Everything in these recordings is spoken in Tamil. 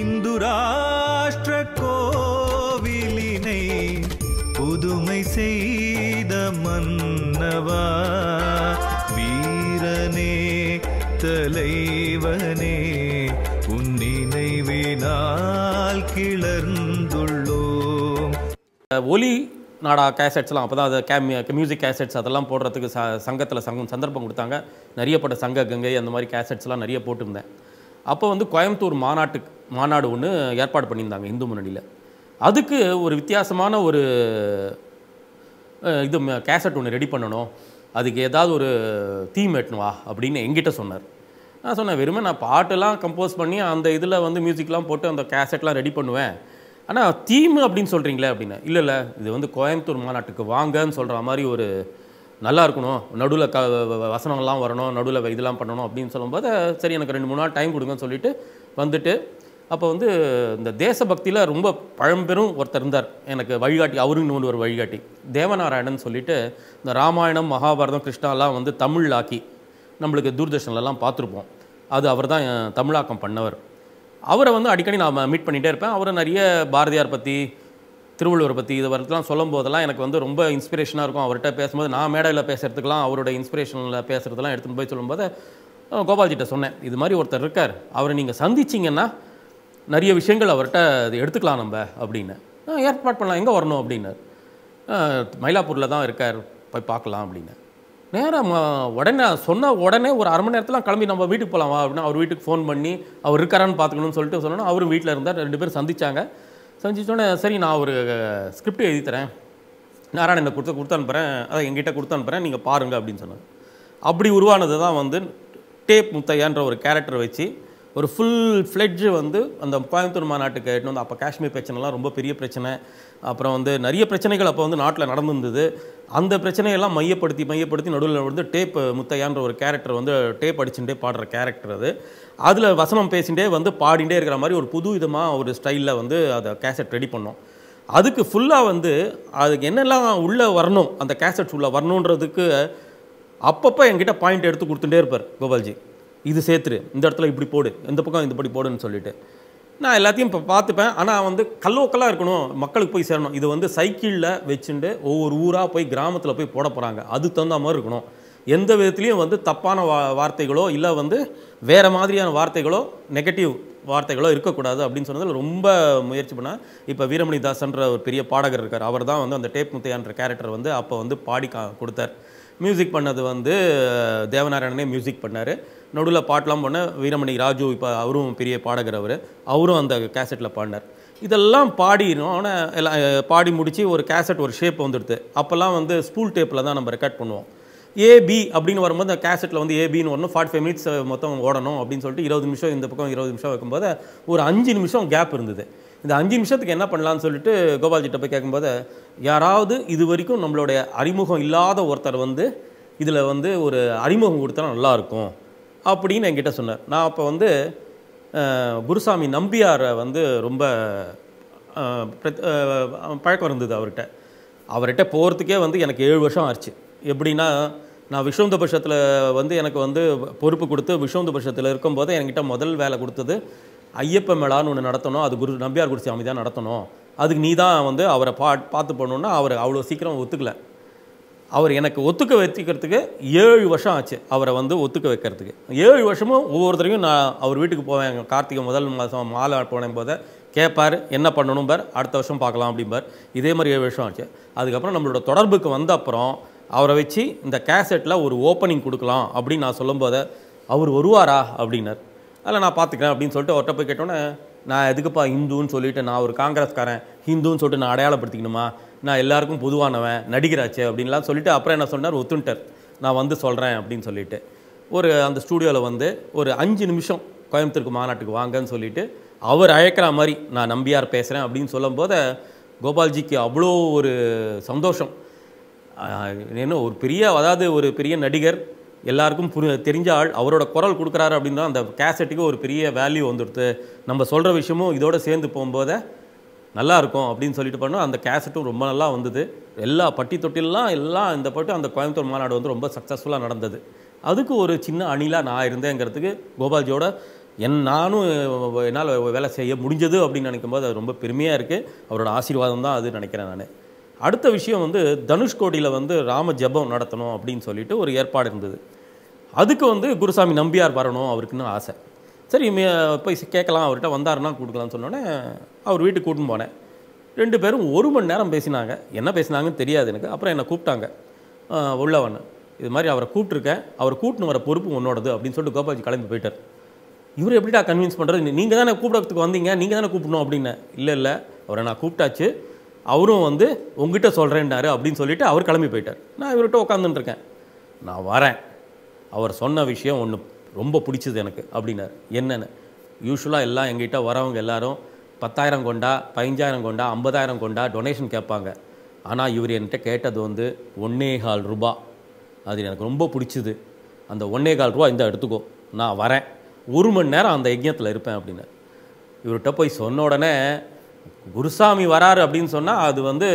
இந்து ராஷ்டிர கோவிலினை புதுமை செய்த மன்னவா வீரனே தலைவனே உன் கிளர்ந்துள்ளோம் ஒலி நாடா கேசட்ஸ் அப்போ தான் அதை கேம் மியூசிக் கேசட்ஸ் அதெல்லாம் போடுறதுக்கு ச சங்கத்தில் சங்கம் சந்தர்ப்பம் கொடுத்தாங்க நிறைய பட்ட சங்க கங்கை அந்த மாதிரி கேசட்ஸ்லாம் நிறைய போட்டிருந்தேன் அப்போ வந்து கோயம்புத்தூர் மாநாட்டுக்கு மாநாடு ஒன்று ஏற்பாடு பண்ணியிருந்தாங்க இந்து முன்னணியில் அதுக்கு ஒரு வித்தியாசமான ஒரு இது கேசட் ஒன்று ரெடி பண்ணணும் அதுக்கு ஏதாவது ஒரு தீம் எட்டணுவா அப்படின்னு எங்கிட்ட சொன்னார் நான் சொன்னேன் வெறுமே நான் பாட்டெல்லாம் கம்போஸ் பண்ணி அந்த இதில் வந்து மியூசிக்லாம் போட்டு அந்த கேசட்லாம் ரெடி பண்ணுவேன் ஆனால் தீம் அப்படின்னு சொல்கிறீங்களே அப்படின்னா இல்லை இல்லை இது வந்து கோயம்புத்தூர் மாநாட்டுக்கு வாங்கன்னு சொல்கிற மாதிரி ஒரு நல்லா இருக்கணும் நடுவில் க வசனங்கள்லாம் வரணும் நடுவில் இதெல்லாம் பண்ணணும் அப்படின்னு சொல்லும்போது சரி எனக்கு ரெண்டு மூணு நாள் டைம் கொடுங்கன்னு சொல்லிவிட்டு வந்துட்டு அப்போ வந்து இந்த தேசபக்தியில் ரொம்ப பழம்பெரும் ஒருத்தர் இருந்தார் எனக்கு வழிகாட்டி அவரும் ஒன்று ஒரு வழிகாட்டி தேவநாராயணன் சொல்லிட்டு இந்த ராமாயணம் மகாபாரதம் கிருஷ்ணாலாம் வந்து தமிழ் ஆக்கி நம்மளுக்கு தூர்தர்ஷன்லலாம் பார்த்துருப்போம் அது அவர் தான் தமிழாக்கம் பண்ணவர் அவரை வந்து அடிக்கடி நான் மீட் பண்ணிகிட்டே இருப்பேன் அவரை நிறைய பாரதியார் பற்றி திருவள்ளுவர் பற்றி இது வரத்துலாம் சொல்லும் போதெல்லாம் எனக்கு வந்து ரொம்ப இன்ஸ்பிரேஷனாக இருக்கும் அவர்கிட்ட பேசும்போது நான் மேடையில் பேசுகிறதுக்கெலாம் அவரோட இன்ஸ்பிரேஷனில் பேசுகிறதுலாம் எடுத்துகிட்டு போய் சொல்லும்போது கோபால்ஜிட்ட சொன்னேன் இது மாதிரி ஒருத்தர் இருக்கார் அவரை நீங்கள் சந்திச்சிங்கன்னா நிறைய விஷயங்கள் அவர்கிட்ட அது எடுத்துக்கலாம் நம்ம அப்படின்னு ஏற்பாடு பண்ணலாம் எங்கே வரணும் அப்படின்னு மயிலாப்பூரில் தான் இருக்கார் போய் பார்க்கலாம் அப்படின்னு நேராக உடனே சொன்ன உடனே ஒரு அரை மணி நேரத்தில் கிளம்பி நம்ம வீட்டுக்கு போகலாமா அப்படின்னு அவர் வீட்டுக்கு ஃபோன் பண்ணி அவர் இருக்காரான்னு பார்த்துக்கணும்னு சொல்லிட்டு சொல்லணும் அவரும் வீட்டில் இருந்தார் ரெண்டு பேரும் சந்தித்தாங்க சந்திச்சோடனே சரி நான் ஒரு ஸ்கிரிப்ட் எழுதி தரேன் நாராயணனை கொடுத்து கொடுத்து அனுப்புகிறேன் அதை எங்கிட்ட கொடுத்து அனுப்புகிறேன் நீங்கள் பாருங்கள் அப்படின்னு சொன்னார் அப்படி உருவானது தான் வந்து டேப் முத்தையான்ற ஒரு கேரக்டர் வச்சு ஒரு ஃபுல் ஃப்ளெட்ஜு வந்து அந்த கோயம்புத்தூர் மாநாட்டுக்கு எட்டுன்னு வந்து அப்போ காஷ்மீர் பிரச்சனைலாம் ரொம்ப பெரிய பிரச்சனை அப்புறம் வந்து நிறைய பிரச்சனைகள் அப்போ வந்து நாட்டில் நடந்திருந்தது அந்த பிரச்சனையெல்லாம் மையப்படுத்தி மையப்படுத்தி நடுவில் வந்து டேப் முத்தையான்ற ஒரு கேரக்டர் வந்து டேப் அடிச்சுட்டே பாடுற கேரக்டர் அது அதில் வசனம் பேசிகிட்டே வந்து பாடிண்டே இருக்கிற மாதிரி ஒரு புது விதமாக ஒரு ஸ்டைலில் வந்து அதை கேசட் ரெடி பண்ணோம் அதுக்கு ஃபுல்லாக வந்து அதுக்கு என்னெல்லாம் உள்ளே வரணும் அந்த கேசட்ஸ் உள்ளே வரணுன்றதுக்கு அப்பப்போ என்கிட்ட பாயிண்ட் எடுத்து கொடுத்துட்டே இருப்பார் கோபால்ஜி இது சேர்த்துரு இந்த இடத்துல இப்படி போடு இந்த பக்கம் இந்த படி போடுன்னு சொல்லிட்டு நான் எல்லாத்தையும் இப்போ பார்த்துப்பேன் ஆனால் வந்து கல்லோக்கலாக இருக்கணும் மக்களுக்கு போய் சேரணும் இது வந்து சைக்கிளில் வச்சுட்டு ஒவ்வொரு ஊராக போய் கிராமத்தில் போய் போட போகிறாங்க அது தகுந்த மாதிரி இருக்கணும் எந்த விதத்துலேயும் வந்து தப்பான வா வார்த்தைகளோ இல்லை வந்து வேறு மாதிரியான வார்த்தைகளோ நெகட்டிவ் வார்த்தைகளோ இருக்கக்கூடாது அப்படின்னு சொன்னதில் ரொம்ப முயற்சி பண்ணால் இப்போ வீரமணி தாசன்ற ஒரு பெரிய பாடகர் இருக்கார் அவர் தான் வந்து அந்த டேப் முத்தையான்ற கேரக்டர் வந்து அப்போ வந்து பாடி கா கொடுத்தார் மியூசிக் பண்ணது வந்து தேவநாராயணனே மியூசிக் பண்ணார் நடுவில் பாட்டெலாம் பண்ண வீரமணி ராஜு இப்போ அவரும் பெரிய பாடகர் அவர் அவரும் அந்த கேசட்டில் பாடினார் இதெல்லாம் பாடினோம் ஆனால் எல்லாம் பாடி முடித்து ஒரு கேசட் ஒரு ஷேப் வந்துடுது அப்போல்லாம் வந்து ஸ்கூல் டேப்பில் தான் நம்ம ரெக்கார்ட் பண்ணுவோம் ஏபி அப்படின்னு வரும்போது அந்த கேசட்டில் வந்து ஏபின்னு வரணும் ஃபார்ட்டி ஃபைவ் மினிட்ஸ் மொத்தம் ஓடணும் அப்படின்னு சொல்லிட்டு இருபது நிமிஷம் இந்த பக்கம் இருபது நிமிஷம் வைக்கும்போது ஒரு அஞ்சு நிமிஷம் கேப் இருந்தது இந்த அஞ்சு நிமிஷத்துக்கு என்ன பண்ணலான்னு சொல்லிட்டு கோபால்ஜிட்ட போய் கேட்கும்போது யாராவது இது வரைக்கும் நம்மளுடைய அறிமுகம் இல்லாத ஒருத்தர் வந்து இதில் வந்து ஒரு அறிமுகம் கொடுத்தா நல்லாயிருக்கும் அப்படின்னு என்கிட்ட சொன்னார் நான் அப்போ வந்து குருசாமி நம்பியாரை வந்து ரொம்ப பழக்கம் இருந்தது அவர்கிட்ட அவர்கிட்ட போகிறதுக்கே வந்து எனக்கு ஏழு வருஷம் ஆச்சு எப்படின்னா நான் விஸ்வந்த பட்சத்தில் வந்து எனக்கு வந்து பொறுப்பு கொடுத்து விஸ்வந்த பட்சத்தில் இருக்கும்போது என்கிட்ட முதல் வேலை கொடுத்தது ஐயப்ப மேளான்னு ஒன்று நடத்தணும் அது குரு நம்பியார் குருசாமி தான் நடத்தணும் அதுக்கு நீ தான் வந்து அவரை பா பார்த்து பண்ணணுன்னா அவர் அவ்வளோ சீக்கிரம் ஒத்துக்கலை அவர் எனக்கு ஒத்துக்க வைக்கிறதுக்கு ஏழு வருஷம் ஆச்சு அவரை வந்து ஒத்துக்க வைக்கிறதுக்கு ஏழு வருஷமும் ஒவ்வொருத்தரையும் நான் அவர் வீட்டுக்கு போவேன் கார்த்திகை முதல் மாதம் மாலை போனேன் போத கேட்பார் என்ன பண்ணணும் பார் அடுத்த வருஷம் பார்க்கலாம் அப்படிம்பார் இதே மாதிரி ஏழு வருஷம் ஆச்சு அதுக்கப்புறம் நம்மளோட தொடர்புக்கு வந்த அப்புறம் அவரை வச்சு இந்த கேசட்டில் ஒரு ஓப்பனிங் கொடுக்கலாம் அப்படின்னு நான் சொல்லும்போது அவர் வருவாரா அப்படின்னார் அதில் நான் பார்த்துக்கிறேன் அப்படின்னு சொல்லிட்டு அவர்கிட்ட போய் கேட்டோன்னே நான் எதுக்குப்பா இந்துன்னு சொல்லிவிட்டு நான் ஒரு காங்கிரஸ்காரன் ஹிந்துன்னு சொல்லிட்டு நான் அடையாளப்படுத்திக்கணுமா நான் எல்லாருக்கும் பொதுவானவன் நடிகராச்சு அப்படின்லாம் சொல்லிவிட்டு அப்புறம் என்ன சொன்னார் ஒத்துன்ட்டார் நான் வந்து சொல்கிறேன் அப்படின்னு சொல்லிவிட்டு ஒரு அந்த ஸ்டூடியோவில் வந்து ஒரு அஞ்சு நிமிஷம் கோயம்புத்தூருக்கு மாநாட்டுக்கு வாங்கன்னு சொல்லிட்டு அவர் அழைக்கிற மாதிரி நான் நம்பியார் பேசுகிறேன் அப்படின்னு சொல்லும்போது கோபால்ஜிக்கு அவ்வளோ ஒரு சந்தோஷம் என்ன ஒரு பெரிய அதாவது ஒரு பெரிய நடிகர் எல்லாருக்கும் புரி தெரிஞ்ச ஆள் அவரோட குரல் கொடுக்குறாரு அப்படின்னா அந்த கேசட்டுக்கு ஒரு பெரிய வேல்யூ வந்துடுது நம்ம சொல்கிற விஷயமும் இதோடு சேர்ந்து போகும்போது நல்லா இருக்கும் அப்படின்னு சொல்லிட்டு பண்ணோம் அந்த கேசட்டும் ரொம்ப நல்லா வந்தது எல்லா பட்டி தொட்டிலெலாம் எல்லாம் இந்த பட்டு அந்த கோயம்புத்தூர் மாநாடு வந்து ரொம்ப சக்ஸஸ்ஃபுல்லாக நடந்தது அதுக்கு ஒரு சின்ன அணிலாக நான் இருந்தேங்கிறதுக்கு கோபால்ஜியோட என் நானும் என்னால் வேலை செய்ய முடிஞ்சது அப்படின்னு நினைக்கும் போது அது ரொம்ப பெருமையாக இருக்குது அவரோட ஆசீர்வாதம் தான் அது நினைக்கிறேன் நான் அடுத்த விஷயம் வந்து தனுஷ்கோடியில் வந்து ராம ஜபம் நடத்தணும் அப்படின்னு சொல்லிட்டு ஒரு ஏற்பாடு இருந்தது அதுக்கு வந்து குருசாமி நம்பியார் வரணும் அவருக்குன்னு ஆசை சரி போய் கேட்கலாம் அவர்கிட்ட வந்தாருன்னா கொடுக்கலாம்னு சொன்னோடனே அவர் வீட்டுக்கு கூட்டின்னு போனேன் ரெண்டு பேரும் ஒரு மணி நேரம் பேசினாங்க என்ன பேசினாங்கன்னு தெரியாது எனக்கு அப்புறம் என்னை கூப்பிட்டாங்க உள்ளவன் இது மாதிரி அவரை கூப்பிட்ருக்கேன் அவர் கூட்டின்னு வர பொறுப்பு உன்னோடது அப்படின்னு சொல்லிட்டு கோபால்ஜி கிளம்பி போயிட்டார் இவர் எப்படிடா கன்வின்ஸ் பண்ணுறது நீங்கள் தானே கூப்பிடறதுக்கு வந்தீங்க நீங்கள் தானே கூப்பிடணும் அப்படின்னு இல்லை இல்லை அவரை நான் கூப்பிட்டாச்சு அவரும் வந்து உங்ககிட்ட சொல்கிறேன்னாரு அப்படின்னு சொல்லிவிட்டு அவர் கிளம்பி போயிட்டார் நான் இவர்கிட்ட உட்காந்துட்டுருக்கேன் நான் வரேன் அவர் சொன்ன விஷயம் ஒன்று ரொம்ப பிடிச்சது எனக்கு அப்படின்னார் என்னென்னு யூஸ்வலாக எல்லாம் எங்கிட்ட வரவங்க எல்லாரும் பத்தாயிரம் கொண்டா பதினஞ்சாயிரம் கொண்டா ஐம்பதாயிரம் கொண்டா டொனேஷன் கேட்பாங்க ஆனால் இவர் என்கிட்ட கேட்டது வந்து ஒன்றே கால் ரூபா அது எனக்கு ரொம்ப பிடிச்சிது அந்த ஒன்னே கால் ரூபா இந்த எடுத்துக்கோ நான் வரேன் ஒரு மணி நேரம் அந்த யஜ்யத்தில் இருப்பேன் அப்படின்னு இவர்கிட்ட போய் சொன்ன உடனே குருசாமி வராரு அப்படின்னு சொன்னால் அது வந்து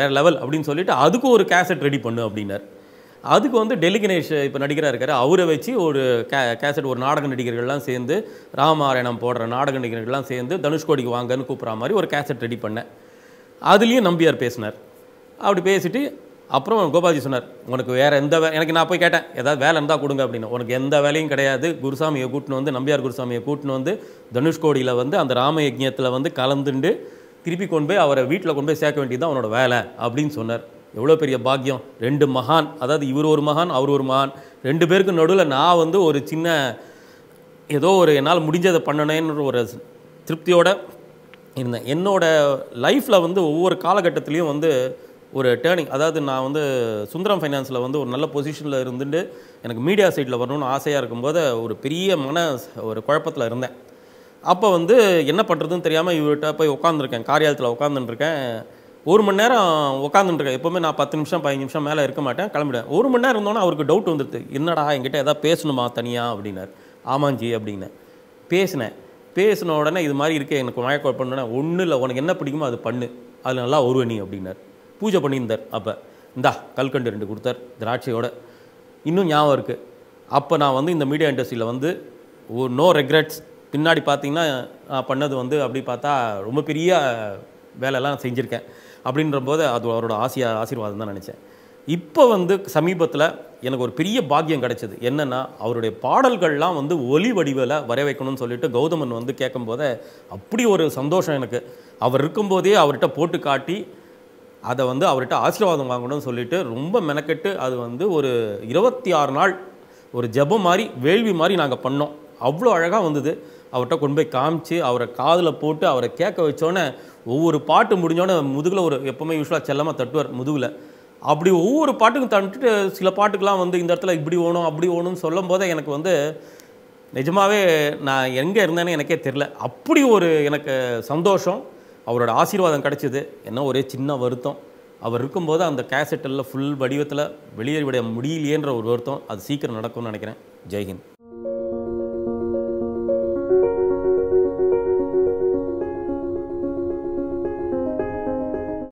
வேறு லெவல் அப்படின்னு சொல்லிவிட்டு அதுக்கும் ஒரு கேசட் ரெடி பண்ணு அப்படின்னார் அதுக்கு வந்து டெல்லி கணேஷ் இப்போ நடிகராக இருக்கார் அவரை வச்சு ஒரு கே கேசட் ஒரு நாடக நடிகர்கள்லாம் சேர்ந்து ராமாராயணம் போடுற நாடக நடிகர்கள்லாம் சேர்ந்து தனுஷ்கோடிக்கு வாங்கன்னு கூப்பிட்ற மாதிரி ஒரு கேசட் ரெடி பண்ணேன் அதுலேயும் நம்பியார் பேசினார் அப்படி பேசிட்டு அப்புறம் கோபாலஜி சொன்னார் உனக்கு வேறு எந்த வே எனக்கு நான் போய் கேட்டேன் ஏதாவது வேலை இருந்தால் கொடுங்க அப்படின்னு உனக்கு எந்த வேலையும் கிடையாது குருசாமியை கூட்டின்னு வந்து நம்பியார் குருசாமியை கூட்டின்னு வந்து தனுஷ்கோடியில் வந்து அந்த ராம யஜ்யத்தில் வந்து கலந்துண்டு திருப்பி கொண்டு போய் அவரை வீட்டில் கொண்டு போய் சேர்க்க வேண்டியது தான் அவனோட வேலை அப்படின்னு சொன்னார் எவ்வளோ பெரிய பாக்கியம் ரெண்டு மகான் அதாவது இவர் ஒரு மகான் அவர் ஒரு மகான் ரெண்டு பேருக்கு நடுவில் நான் வந்து ஒரு சின்ன ஏதோ ஒரு என்னால் முடிஞ்சதை பண்ணணுன்ற ஒரு திருப்தியோடு இருந்தேன் என்னோடய லைஃப்பில் வந்து ஒவ்வொரு காலகட்டத்துலேயும் வந்து ஒரு டேர்னிங் அதாவது நான் வந்து சுந்தரம் ஃபைனான்ஸில் வந்து ஒரு நல்ல பொசிஷனில் இருந்துட்டு எனக்கு மீடியா சைட்டில் வரணும்னு ஆசையாக இருக்கும்போது ஒரு பெரிய மன ஒரு குழப்பத்தில் இருந்தேன் அப்போ வந்து என்ன பண்ணுறதுன்னு தெரியாமல் இவர்கிட்ட போய் உட்காந்துருக்கேன் காரியாலயத்தில் உட்காந்துருக்கேன் ஒரு மணி நேரம் உட்காந்துட்டுருக்கேன் எப்போவுமே நான் பத்து நிமிஷம் பதினஞ்சு நிமிஷம் மேலே இருக்க மாட்டேன் கிளம்பிடுவேன் ஒரு மணி நேரம் இருந்தோன்னே அவருக்கு டவுட் வந்துடுது என்னடா என்கிட்ட எதாவது பேசணுமா தனியாக அப்படின்னார் ஆமாஞ்சி அப்படின்னேன் பேசினேன் பேசின உடனே இது மாதிரி இருக்கே எனக்கு மயக்கம் பண்ணுன்னா ஒன்றும் இல்லை உனக்கு என்ன பிடிக்குமோ அது பண்ணு அதில் நல்லா ஒருவ அப்படின்னார் பூஜை பண்ணியிருந்தார் அப்போ இந்தா கல்கண்டு ரெண்டு கொடுத்தார் திராட்சையோட இன்னும் ஞாபகம் இருக்குது அப்போ நான் வந்து இந்த மீடியா இண்டஸ்ட்ரியில் வந்து ஒரு நோ ரெக்ரெட்ஸ் பின்னாடி பார்த்தீங்கன்னா நான் பண்ணது வந்து அப்படி பார்த்தா ரொம்ப பெரிய வேலையெல்லாம் செஞ்சுருக்கேன் அப்படின்ற போது அது அவரோட ஆசியா ஆசீர்வாதம் தான் நினச்சேன் இப்போ வந்து சமீபத்தில் எனக்கு ஒரு பெரிய பாக்கியம் கிடைச்சது என்னென்னா அவருடைய பாடல்கள்லாம் வந்து ஒலி வடிவில் வர வைக்கணும்னு சொல்லிட்டு கௌதமன் வந்து கேட்கும்போதே அப்படி ஒரு சந்தோஷம் எனக்கு அவர் இருக்கும்போதே அவர்கிட்ட போட்டு காட்டி அதை வந்து அவர்கிட்ட ஆசீர்வாதம் வாங்கணும்னு சொல்லிட்டு ரொம்ப மெனக்கெட்டு அது வந்து ஒரு இருபத்தி ஆறு நாள் ஒரு ஜபம் மாதிரி வேள்வி மாதிரி நாங்கள் பண்ணோம் அவ்வளோ அழகாக வந்தது அவர்கிட்ட கொண்டு போய் காமிச்சு அவரை காதில் போட்டு அவரை கேட்க வச்சோடனே ஒவ்வொரு பாட்டு முடிஞ்சோடனே முதுகில் ஒரு எப்போவுமே யூஸ்வலாக செல்லமாக தட்டுவார் முதுகில் அப்படி ஒவ்வொரு பாட்டுக்கும் தட்டுட்டு சில பாட்டுக்கெலாம் வந்து இந்த இடத்துல இப்படி ஓணும் அப்படி ஓணும்னு சொல்லும் போதே எனக்கு வந்து நிஜமாகவே நான் எங்கே இருந்தேன்னு எனக்கே தெரில அப்படி ஒரு எனக்கு சந்தோஷம் அவரோட ஆசீர்வாதம் கிடச்சிது என்ன ஒரே சின்ன வருத்தம் அவர் இருக்கும்போது அந்த கேசட்டெல்லாம் ஃபுல் வடிவத்தில் வெளியேறி விட முடியலையேன்ற ஒரு வருத்தம் அது சீக்கிரம் நடக்கும்னு நினைக்கிறேன் ஜெய்ஹிந்த்